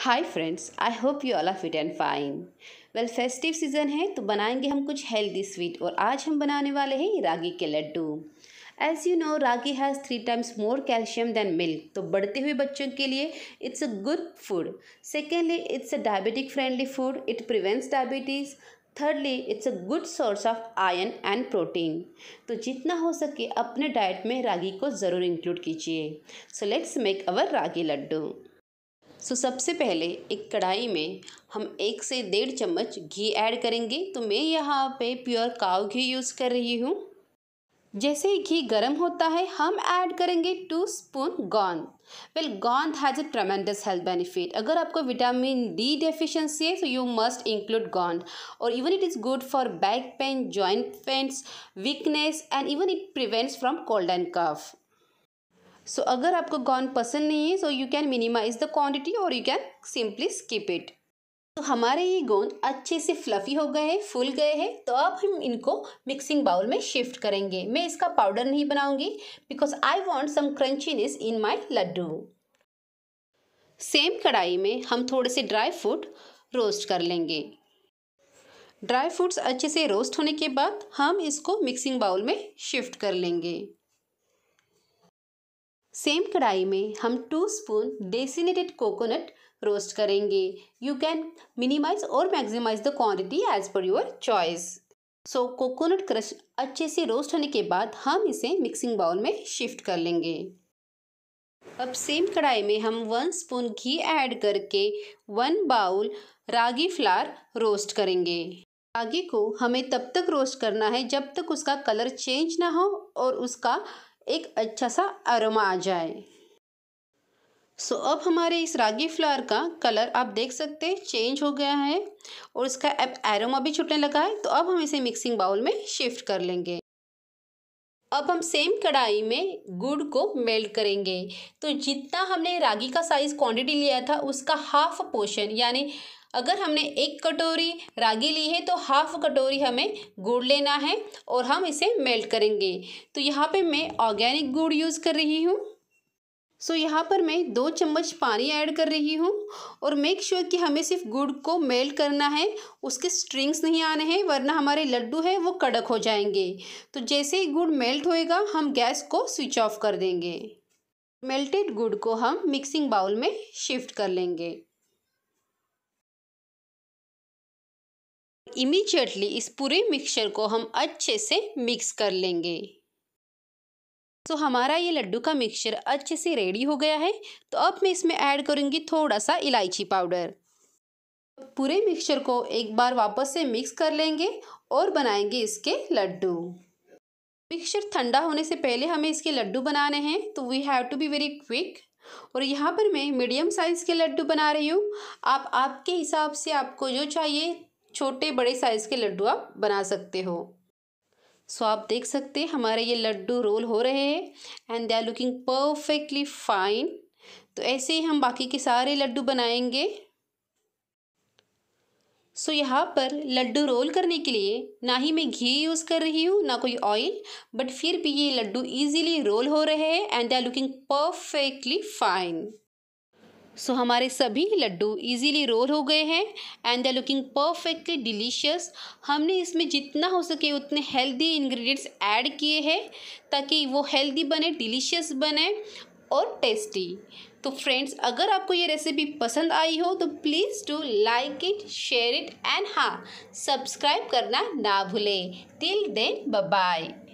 hi friends I hope you all are fit and fine well festive season है तो बनाएंगे हम कुछ हेल्दी स्वीट और आज हम बनाने वाले हैं रागी के laddu as you know ragi has three times more calcium than milk तो बढ़ते हुए बच्चों के लिए it's a good food secondly it's a diabetic friendly food it prevents diabetes thirdly it's a good source of iron and protein तो जितना हो सके अपने डाइट में रागी को ज़रूर इंक्लूड कीजिए so let's make our ragi laddu so सबसे पहले एक कढ़ाई में हम एक से डेढ़ चम्मच घी ऐड करेंगे तो मैं यहाँ पे प्योर काव घी यूज़ कर रही हूँ जैसे ही घी गर्म होता है हम ऐड करेंगे two spoon gond well gond has a tremendous health benefit अगर आपको विटामिन डी डेफिशिएंसी है तो यू मस्ट इंक्लूड गोंद और even it is good for back pain joint pains weakness and even it prevents from cold and cough so अगर आपको गॉन पसंद नहीं है so you can minimize the quantity और you can simply skip it तो हमारे ये गोंद अच्छे से फ्लफी हो गए हैं फूल गए हैं तो अब हम इनको मिक्सिंग बाउल में शिफ्ट करेंगे मैं इसका पाउडर नहीं बनाऊंगी because I want some crunchiness in my laddu same कढ़ाई में हम थोड़े से ड्राई फ्रूट रोस्ट कर लेंगे ड्राई फ्रूट्स अच्छे से रोस्ट होने के बाद हम इसको मिक्सिंग बाउल में शिफ्ट कर लेंगे सेम कढ़ाई में हम two spoon desiccated coconut roast करेंगे यू कैन मिनिमाइज और maximize the quantity as per your choice so coconut crush अच्छे से रोस्ट होने के बाद हम इसे मिक्सिंग बाउल में शिफ्ट कर लेंगे अब सेम कढ़ाई में हम वन स्पून घी ऐड करके one bowl ragi flour roast करेंगे रागी को हमें तब तक रोस्ट करना है जब तक उसका कलर चेंज ना हो और उसका एक अच्छा सा अरोमा आ जाए सो so, अब हमारे इस रागी फ्लावर का कलर आप देख सकते हैं चेंज हो गया है और इसका अब एरोमा भी छूटने लगा है तो अब हम इसे मिक्सिंग बाउल में शिफ्ट कर लेंगे अब हम सेम कढ़ाई में गुड़ को मेल्ट करेंगे तो जितना हमने रागी का साइज़ क्वांटिटी लिया था उसका हाफ पोर्शन यानी अगर हमने एक कटोरी रागी ली है तो हाफ कटोरी हमें गुड़ लेना है और हम इसे मेल्ट करेंगे तो यहाँ पे मैं ऑर्गेनिक गुड़ यूज़ कर रही हूँ सो so, यहाँ पर मैं दो चम्मच पानी ऐड कर रही हूँ और मेक श्योर sure कि हमें सिर्फ गुड़ को मेल्ट करना है उसके स्ट्रिंग्स नहीं आने हैं वरना हमारे लड्डू है वो कड़क हो जाएंगे तो जैसे ही गुड़ मेल्ट होएगा हम गैस को स्विच ऑफ कर देंगे मेल्टेड गुड़ को हम मिक्सिंग बाउल में शिफ्ट कर लेंगे इमीजिएटली इस पूरे मिक्सचर को हम अच्छे से मिक्स कर लेंगे तो हमारा ये लड्डू का मिक्सचर अच्छे से रेडी हो गया है तो अब मैं इसमें ऐड करूँगी थोड़ा सा इलायची पाउडर पूरे मिक्सचर को एक बार वापस से मिक्स कर लेंगे और बनाएंगे इसके लड्डू मिक्सचर ठंडा होने से पहले हमें इसके लड्डू बनाने हैं तो we have to be very quick और यहाँ पर मैं मीडियम साइज़ के लड्डू बना रही हूँ आप आपके हिसाब से आपको जो चाहिए छोटे बड़े साइज़ के लड्डू आप बना सकते हो सो so, आप देख सकते हैं हमारे ये लड्डू रोल हो रहे हैं and they are looking perfectly fine तो ऐसे ही हम बाकी के सारे लड्डू बनाएंगे सो so, यहाँ पर लड्डू रोल करने के लिए ना ही मैं घी यूज़ कर रही हूँ ना कोई ऑयल बट फिर भी ये लड्डू इजीली रोल हो रहे हैं and they are looking perfectly fine so so, हमारे सभी लड्डू इजीली रोल हो गए हैं and they looking perfectly delicious हमने इसमें जितना हो सके उतने हेल्दी इंग्रेडिएंट्स ऐड किए हैं ताकि वो हेल्दी बने डिलीशियस बने और टेस्टी तो फ्रेंड्स अगर आपको ये रेसिपी पसंद आई हो तो please do like it share it and हाँ सब्सक्राइब करना ना भूलें टिल देन बाय